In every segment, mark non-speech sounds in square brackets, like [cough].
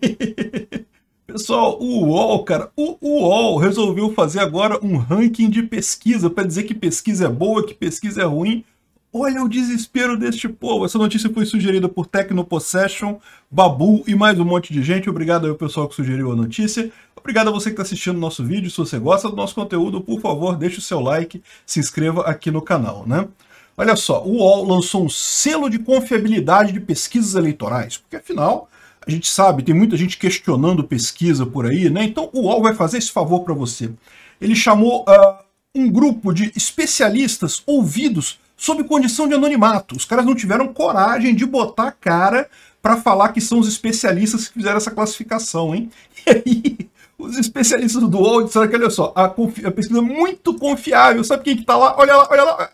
[laughs] Pessoal, o UOL, cara, o UOL resolveu fazer agora um ranking de pesquisa para dizer que pesquisa é boa, que pesquisa é ruim. Olha o desespero deste povo. Essa notícia foi sugerida por Tecnopossession, Babu e mais um monte de gente. Obrigado ao pessoal que sugeriu a notícia. Obrigado a você que está assistindo nosso vídeo. Se você gosta do nosso conteúdo, por favor, deixe o seu like, se inscreva aqui no canal, né? Olha só, o UOL lançou um selo de confiabilidade de pesquisas eleitorais, porque afinal a gente sabe, tem muita gente questionando pesquisa por aí, né? Então o UOL vai fazer esse favor para você. Ele chamou uh, um grupo de especialistas ouvidos sob condição de anonimato. Os caras não tiveram coragem de botar a cara para falar que são os especialistas que fizeram essa classificação, hein? [laughs] E aí, os especialistas do UOL disseram que, olha só, a, a pesquisa é muito confiável. Sabe quem que tá lá? Olha lá, olha lá.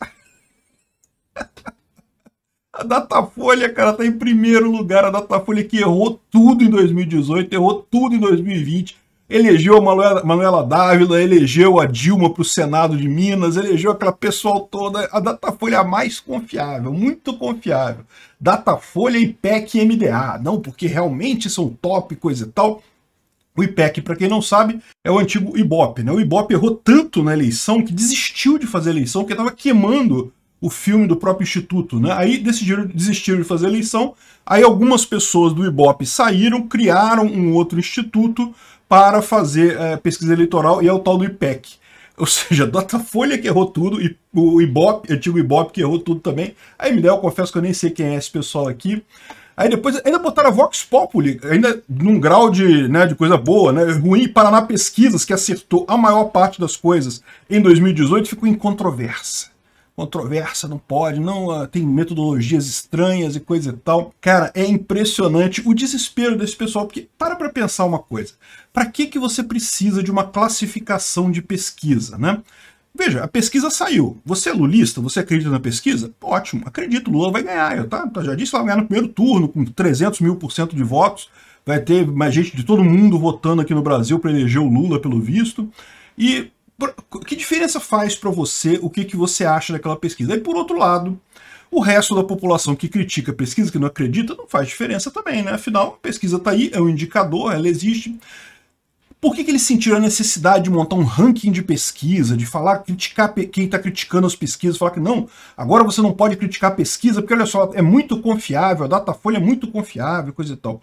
A Datafolha, cara, tá em primeiro lugar. A Datafolha que errou tudo em 2018, errou tudo em 2020. Elegeu a Manuela, Manuela Dávila, elegeu a Dilma para o Senado de Minas, elegeu aquela pessoal toda. A Datafolha é a mais confiável, muito confiável. Datafolha, IPEC e MDA. Não, porque realmente são top, coisa e tal. O IPEC, para quem não sabe, é o antigo IBOP. Né? O IBOP errou tanto na eleição que desistiu de fazer eleição, porque estava queimando o filme do próprio Instituto. Né? Aí decidiram desistir de fazer eleição. Aí algumas pessoas do Ibope saíram, criaram um outro instituto para fazer é, pesquisa eleitoral e é o tal do IPEC. Ou seja, [laughs] Datafolha que errou tudo, e o Ibope, antigo Ibope que errou tudo também. aí A eu confesso que eu nem sei quem é esse pessoal aqui. Aí depois ainda botaram a Vox Populi, ainda num grau de, né, de coisa boa, né? Ruim Paraná Pesquisas, que acertou a maior parte das coisas em 2018, ficou incontroversa controversa, não pode, não ah, tem metodologias estranhas e coisa e tal. Cara, é impressionante o desespero desse pessoal, porque para para pensar uma coisa. Para que que você precisa de uma classificação de pesquisa, né? Veja, a pesquisa saiu. Você é lulista? Você acredita na pesquisa? Ótimo, acredito, Lula vai ganhar. Eu tá, tá já disse, vai ganhar no primeiro turno com 300 mil por cento de votos. Vai ter mais gente de todo mundo votando aqui no Brasil para eleger o Lula, pelo visto. E que diferença faz para você o que, que você acha daquela pesquisa? E por outro lado, o resto da população que critica a pesquisa, que não acredita, não faz diferença também, né? Afinal, a pesquisa está aí, é um indicador, ela existe. Por que, que eles sentiram a necessidade de montar um ranking de pesquisa, de falar, criticar quem está criticando as pesquisas, falar que não, agora você não pode criticar a pesquisa, porque olha só, é muito confiável, a Datafolha é muito confiável, coisa e tal.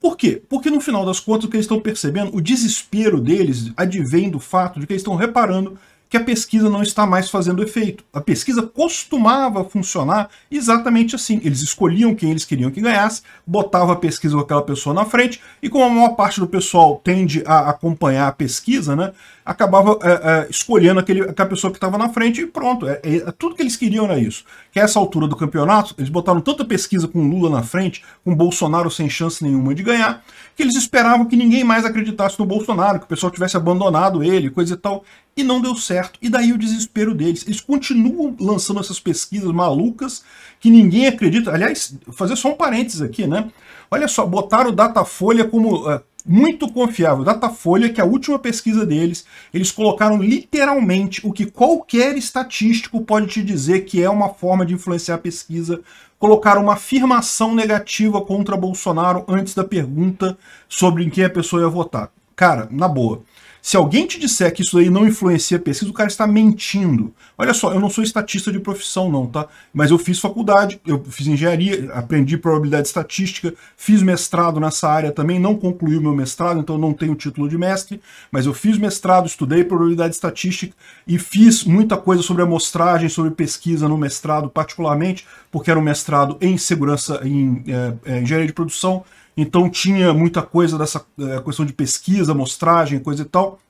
Por quê? Porque no final das contas o que eles estão percebendo, o desespero deles advém do fato de que eles estão reparando que a pesquisa não está mais fazendo efeito. A pesquisa costumava funcionar exatamente assim. Eles escolhiam quem eles queriam que ganhasse, botava a pesquisa com aquela pessoa na frente, e como a maior parte do pessoal tende a acompanhar a pesquisa, né, acabava é, é, escolhendo aquele, aquela pessoa que estava na frente e pronto. É, é, é tudo que eles queriam era isso. Que a essa altura do campeonato, eles botaram tanta pesquisa com Lula na frente, com Bolsonaro sem chance nenhuma de ganhar, que eles esperavam que ninguém mais acreditasse no Bolsonaro, que o pessoal tivesse abandonado ele, coisa e tal e não deu certo. E daí o desespero deles. Eles continuam lançando essas pesquisas malucas que ninguém acredita. Aliás, fazer só um parênteses aqui, né? Olha só, botaram o Datafolha como uh, muito confiável. Datafolha, que é a última pesquisa deles, eles colocaram literalmente o que qualquer estatístico pode te dizer que é uma forma de influenciar a pesquisa. Colocaram uma afirmação negativa contra Bolsonaro antes da pergunta sobre em quem a pessoa ia votar. Cara, na boa. Se alguém te disser que isso aí não influencia a pesquisa, o cara está mentindo. Olha só, eu não sou estatista de profissão não, tá? Mas eu fiz faculdade, eu fiz engenharia, aprendi probabilidade estatística, fiz mestrado nessa área também, não concluí o meu mestrado, então não tenho título de mestre, mas eu fiz mestrado, estudei probabilidade estatística e fiz muita coisa sobre amostragem, sobre pesquisa no mestrado particularmente, porque era um mestrado em segurança, em é, é, engenharia de produção, então tinha muita coisa dessa é, questão de pesquisa, amostragem, coisa e tal.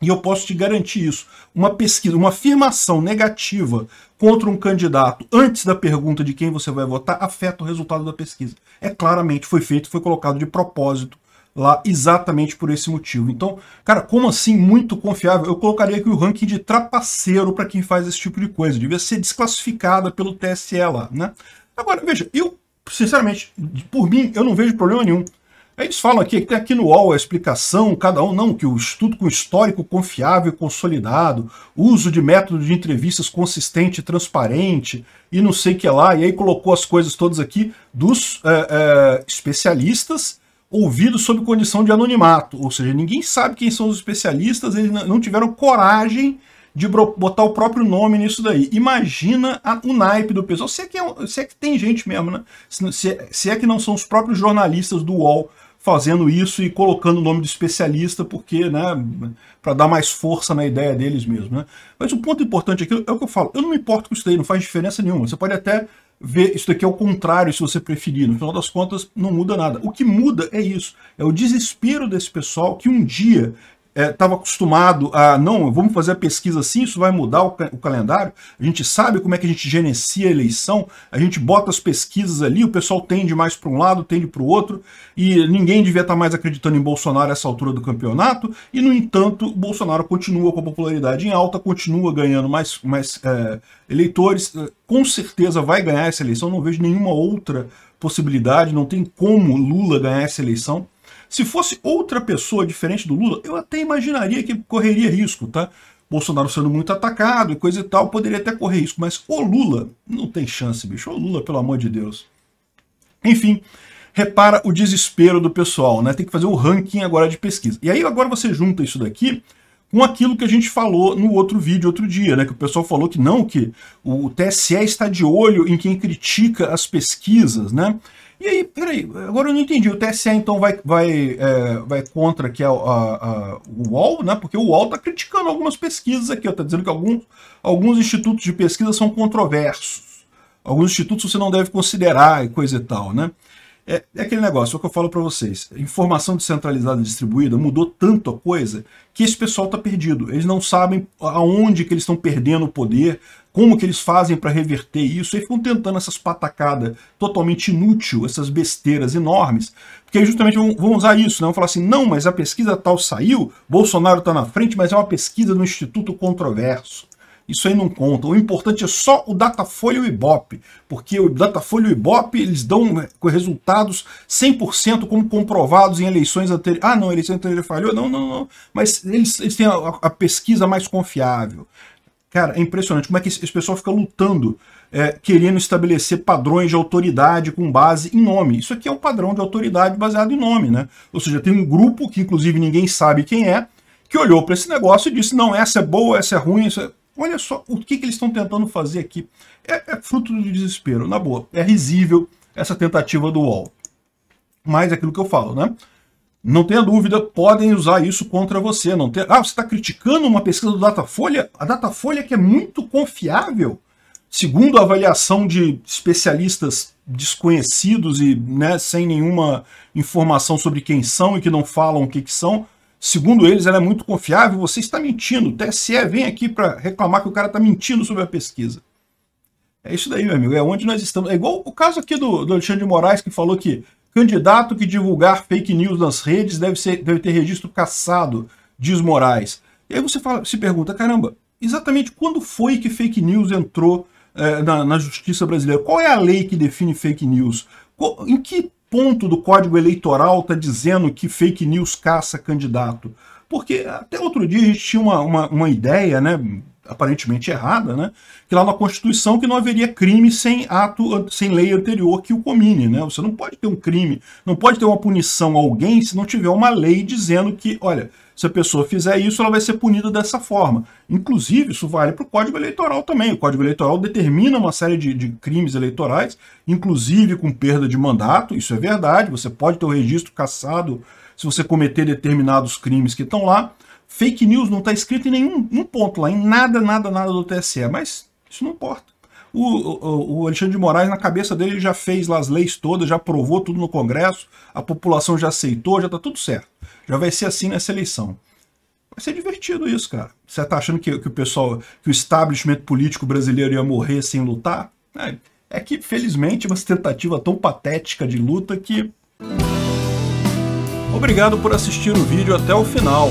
E eu posso te garantir isso. Uma pesquisa, uma afirmação negativa contra um candidato antes da pergunta de quem você vai votar afeta o resultado da pesquisa. É claramente, foi feito, foi colocado de propósito lá exatamente por esse motivo. Então, cara, como assim muito confiável? Eu colocaria aqui o ranking de trapaceiro para quem faz esse tipo de coisa. Devia ser desclassificada pelo TSE lá, né? Agora, veja, eu, sinceramente, por mim, eu não vejo problema nenhum é eles falam aqui, tem aqui no UOL a explicação, cada um, não, que o estudo com histórico confiável e consolidado, uso de método de entrevistas consistente e transparente, e não sei o que lá, e aí colocou as coisas todas aqui dos é, é, especialistas ouvidos sob condição de anonimato, ou seja, ninguém sabe quem são os especialistas, eles não tiveram coragem de botar o próprio nome nisso daí. Imagina a, o naipe do pessoal. Se é, que é, se é que tem gente mesmo, né? Se, se, é, se é que não são os próprios jornalistas do UOL fazendo isso e colocando o nome do especialista, porque, né, para dar mais força na ideia deles mesmo, né? Mas o ponto importante aqui é o que eu falo, eu não me importo com isso daí, não faz diferença nenhuma. Você pode até ver isso daqui ao é contrário, se você preferir. No final das contas, não muda nada. O que muda é isso, é o desespero desse pessoal que um dia estava é, acostumado a, não, vamos fazer a pesquisa assim, isso vai mudar o, o, calendário, a gente sabe como é que a gente gerencia a eleição, a gente bota as pesquisas ali, o pessoal tende mais para um lado, tende para o outro, e ninguém devia estar tá mais acreditando em Bolsonaro essa altura do campeonato, e no entanto, Bolsonaro continua com a popularidade em alta, continua ganhando mais, mais é, eleitores, eh, com certeza vai ganhar essa eleição, não vejo nenhuma outra possibilidade, não tem como Lula ganhar essa eleição, se fosse outra pessoa diferente do Lula, eu até imaginaria que correria risco, tá? Bolsonaro sendo muito atacado e coisa e tal, poderia até correr risco, mas o Lula não tem chance, bicho. O Lula, pelo amor de Deus. Enfim, repara o desespero do pessoal, né? Tem que fazer o ranking agora de pesquisa. E aí agora você junta isso daqui com aquilo que a gente falou no outro vídeo outro dia, né? Que o pessoal falou que não, que o TSE está de olho em quem critica as pesquisas, né? E aí, peraí, agora eu não entendi. O TSE então vai, vai, é, vai contra aqui a, é a, a, o UOL, né? Porque o UOL está criticando algumas pesquisas aqui, está dizendo que alguns, alguns institutos de pesquisa são controversos. Alguns institutos você não deve considerar e coisa e tal, né? É, é aquele negócio, é o que eu falo para vocês. Informação descentralizada distribuída mudou tanto a coisa que esse pessoal está perdido. Eles não sabem aonde que eles estão perdendo o poder, como que eles fazem para reverter isso, e ficam tentando essas patacadas totalmente inútil, essas besteiras enormes, porque justamente vão, vão, usar isso, né? vão falar assim, não, mas a pesquisa tal saiu, Bolsonaro está na frente, mas é uma pesquisa do Instituto Controverso. Isso aí não conta. O importante é só o Datafolha e o Ibope, porque o Datafolha e o Ibope eles dão né, resultados 100% como comprovados em eleições anteriores. Ah, não, eleição anterior falhou? Não, não, não. Mas eles, eles têm a, a pesquisa mais confiável. Cara, é impressionante como é que esse pessoal fica lutando, é, querendo estabelecer padrões de autoridade com base em nome. Isso aqui é um padrão de autoridade baseado em nome, né? Ou seja, tem um grupo que inclusive ninguém sabe quem é, que olhou para esse negócio e disse, não, essa é boa, essa é ruim, essa é Olha só o que, que eles estão tentando fazer aqui. É, é, fruto do desespero, na boa. É risível essa tentativa do UOL. Mas é aquilo que eu falo, né? Não tenha dúvida, podem usar isso contra você. Não tem Ah, você está criticando uma pesquisa do Datafolha? A Datafolha que é muito confiável, segundo a avaliação de especialistas desconhecidos e né, sem nenhuma informação sobre quem são e que não falam o que, que são, segundo eles, ela é muito confiável, você está mentindo. O TSE vem aqui para reclamar que o cara está mentindo sobre a pesquisa. É isso daí, meu amigo, é onde nós estamos. É igual o caso aqui do, do Alexandre de Moraes, que falou que candidato que divulgar fake news nas redes deve, ser, deve ter registro caçado, diz Moraes. E aí você fala, se pergunta, caramba, exatamente quando foi que fake news entrou eh, na, na justiça brasileira? Qual é a lei que define fake news? Qual, em que ponto do Código Eleitoral está dizendo que fake news caça candidato? Porque até outro dia a gente tinha uma, uma, uma ideia, né? aparentemente errada, né? que lá na Constituição que não haveria crime sem ato, sem lei anterior que o comine, né? Você não pode ter um crime, não pode ter uma punição a alguém se não tiver uma lei dizendo que, olha, se a pessoa fizer isso, ela vai ser punida dessa forma. Inclusive, isso vale para o Código Eleitoral também. O Código Eleitoral determina uma série de, de, crimes eleitorais, inclusive com perda de mandato, isso é verdade, você pode ter o registro cassado se você cometer determinados crimes que estão lá, Fake news não está escrito em nenhum um ponto lá, em nada, nada, nada do TSE, mas isso não importa. O, o, o, Alexandre de Moraes, na cabeça dele, já fez lá as leis todas, já aprovou tudo no Congresso, a população já aceitou, já está tudo certo. Já vai ser assim nessa eleição. Vai ser divertido isso, cara. Você está achando que, que, o pessoal, que o establishment político brasileiro ia morrer sem lutar? É, é que, felizmente, é uma tentativa tão patética de luta que... Obrigado por assistir o vídeo até o final.